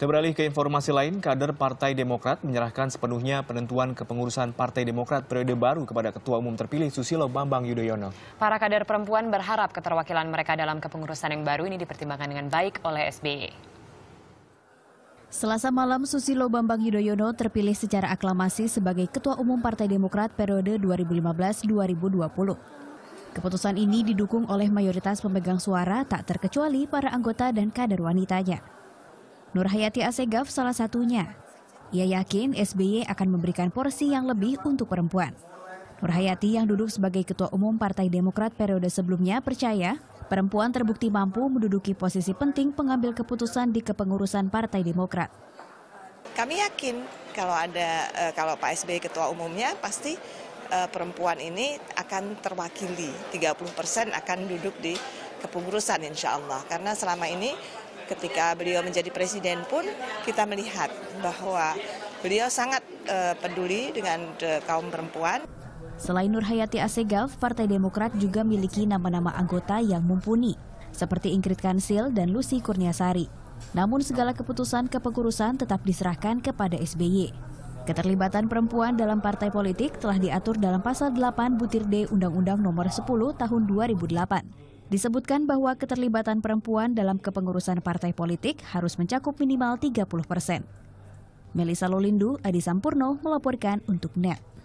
Kita beralih ke informasi lain, kader Partai Demokrat menyerahkan sepenuhnya penentuan kepengurusan Partai Demokrat periode baru kepada Ketua Umum terpilih Susilo Bambang Yudhoyono. Para kader perempuan berharap keterwakilan mereka dalam kepengurusan yang baru ini dipertimbangkan dengan baik oleh SBY. E. Selasa malam, Susilo Bambang Yudhoyono terpilih secara aklamasi sebagai Ketua Umum Partai Demokrat periode 2015-2020. Keputusan ini didukung oleh mayoritas pemegang suara tak terkecuali para anggota dan kader wanitanya. Nur Hayati Asegaf salah satunya. Ia yakin SBY akan memberikan porsi yang lebih untuk perempuan. Nur Hayati yang duduk sebagai Ketua Umum Partai Demokrat periode sebelumnya percaya perempuan terbukti mampu menduduki posisi penting pengambil keputusan di kepengurusan Partai Demokrat. Kami yakin kalau ada eh, kalau Pak SBY Ketua Umumnya pasti eh, perempuan ini akan terwakili 30 persen akan duduk di kepengurusan insya Allah karena selama ini ketika beliau menjadi presiden pun kita melihat bahwa beliau sangat uh, peduli dengan uh, kaum perempuan. Selain Nurhayati Asegaf, Partai Demokrat juga memiliki nama-nama anggota yang mumpuni, seperti Ingrid Kansil dan Lucy Kurniasari. Namun segala keputusan kepengurusan tetap diserahkan kepada SBY. Keterlibatan perempuan dalam partai politik telah diatur dalam pasal 8 butir D Undang-Undang Nomor 10 Tahun 2008. Disebutkan bahwa keterlibatan perempuan dalam kepengurusan partai politik harus mencakup minimal 30 persen. Melisa Lolindu, Adi Sampurno melaporkan untuk NET.